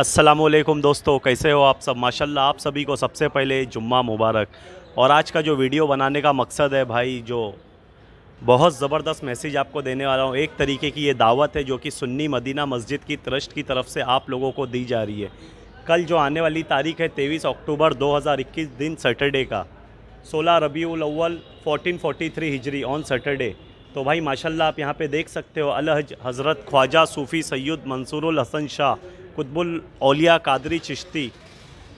असलम दोस्तों कैसे हो आप सब माशाल्लाह आप सभी को सबसे पहले जुम्मा मुबारक और आज का जो वीडियो बनाने का मकसद है भाई जो बहुत ज़बरदस्त मैसेज आपको देने वाला हूँ एक तरीके की ये दावत है जो कि सुन्नी मदीना मस्जिद की ट्रस्ट की तरफ से आप लोगों को दी जा रही है कल जो आने वाली तारीख है तेईस अक्टूबर दो दिन सैटरडे का सोलह रबी अव्वल 1443 हिजरी ऑन सैटरडे तो भाई माशाल्लाह आप यहाँ पे देख सकते हो अलहज हज़रत ख्वाजा सूफ़ी सैयद मंसूरुल हसन शाह कुतबुल अलिया कादरी चिश्ती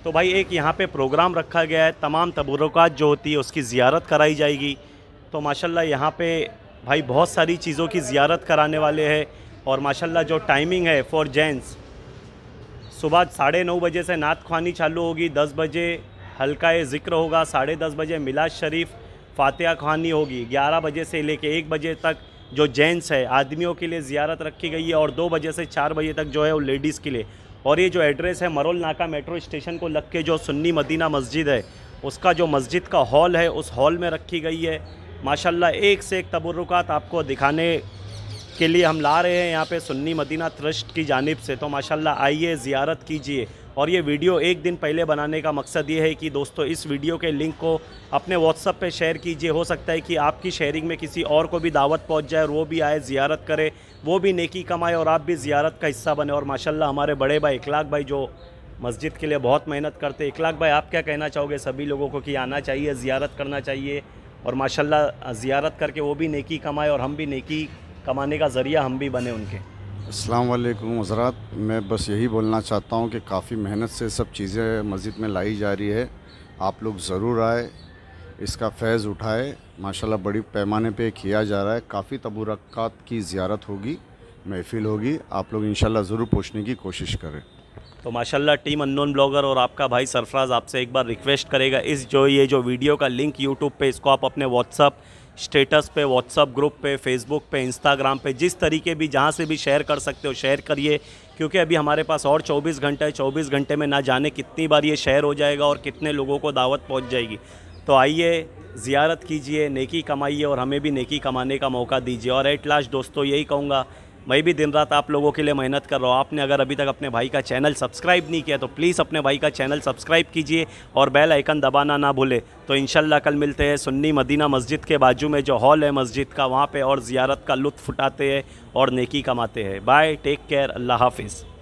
तो भाई एक यहाँ पे प्रोग्राम रखा गया है तमाम तबरुकत जो होती है उसकी ज़ियारत कराई जाएगी तो माशाल्लाह यहाँ पे भाई बहुत सारी चीज़ों की ज़ियारत कराने वाले हैं और माशाल्लाह जो टाइमिंग है फॉर जेंट्स सुबह साढ़े नौ बजे से नात खानी चालू होगी दस बजे हल्का ज़िक्र होगा साढ़े दस बजे मिलाज शरीफ फ़ातह खानी होगी ग्यारह बजे से लेके एक बजे तक जो जेंट्स है आदमियों के लिए ज़ियारत रखी गई है और दो बजे से चार बजे तक जो है वो लेडीज़ के लिए और ये जो एड्रेस है मरोल नाका मेट्रो स्टेशन को लग के जो सुन्नी मदीना मस्जिद है उसका जो मस्जिद का हॉल है उस हॉल में रखी गई है माशाल्लाह एक से एक तबर्रुकात आपको दिखाने के लिए हम ला रहे हैं यहाँ पे सुन्नी मदीना ट्रस्ट की जानब से तो माशाल्लाह आइए ज़ियारत कीजिए और ये वीडियो एक दिन पहले बनाने का मकसद ये है कि दोस्तों इस वीडियो के लिंक को अपने व्हाट्सअप पे शेयर कीजिए हो सकता है कि आपकी शेयरिंग में किसी और को भी दावत पहुंच जाए और वो भी आए ज़ियारत करे वो भी नेकी कमाए और आप भी ज़ियारत का हिस्सा बने और माशाल्लाह हमारे बड़े भाई इखलाक भाई जो मस्जिद के लिए बहुत मेहनत करते इखलाक भाई आप क्या कहना चाहोगे सभी लोगों को कि आना चाहिए ज़ियारत करना चाहिए और माशाल्लाह ज़ियारत करके वो भी नेकी कमाए और हम भी नेकी कमाने का ज़रिया हम भी बने उनके अल्लाम हज़रात मैं बस यही बोलना चाहता हूँ कि काफ़ी मेहनत से सब चीज़ें मस्जिद में लाई जा रही है आप लोग ज़रूर आए इसका फ़ैज़ उठाए माशाल्लाह बड़ी पैमाने पे किया जा रहा है काफ़ी तबरक़ात की ज़्यारत होगी महफिल होगी आप लोग इनशाला ज़रूर पूछने की कोशिश करें तो माशाल्लाह टीम अननोन ब्लॉगर और आपका भाई सरफराज आपसे एक बार रिक्वेस्ट करेगा इस जो ये जो वीडियो का लिंक यूट्यूब पे इसको आप अपने व्हाट्सअप स्टेटस पे व्हाट्सअप ग्रुप पे फेसबुक पे इंस्टाग्राम पे जिस तरीके भी जहाँ से भी शेयर कर सकते हो शेयर करिए क्योंकि अभी हमारे पास और 24 घंटा है 24 घंटे में ना जाने कितनी बार ये शेयर हो जाएगा और कितने लोगों को दावत पहुँच जाएगी तो आइए ज़ियारत कीजिए नेकी कमाइए और हमें भी नेकी कमाने का मौका दीजिए और एट लास्ट दोस्तों यही कहूँगा मैं भी दिन रात आप लोगों के लिए मेहनत कर रहा हूँ आपने अगर अभी तक अपने भाई का चैनल सब्सक्राइब नहीं किया तो प्लीज़ अपने भाई का चैनल सब्सक्राइब कीजिए और बेल आइकन दबाना ना भूले तो इन कल मिलते हैं सुन्नी मदीना मस्जिद के बाजू में जो हॉल है मस्जिद का वहाँ पर और ज़्यारत का लुत्फ़ उठाते हैं और नेकी कमाते हैं बाय टेक केयर अल्लाह हाफिज़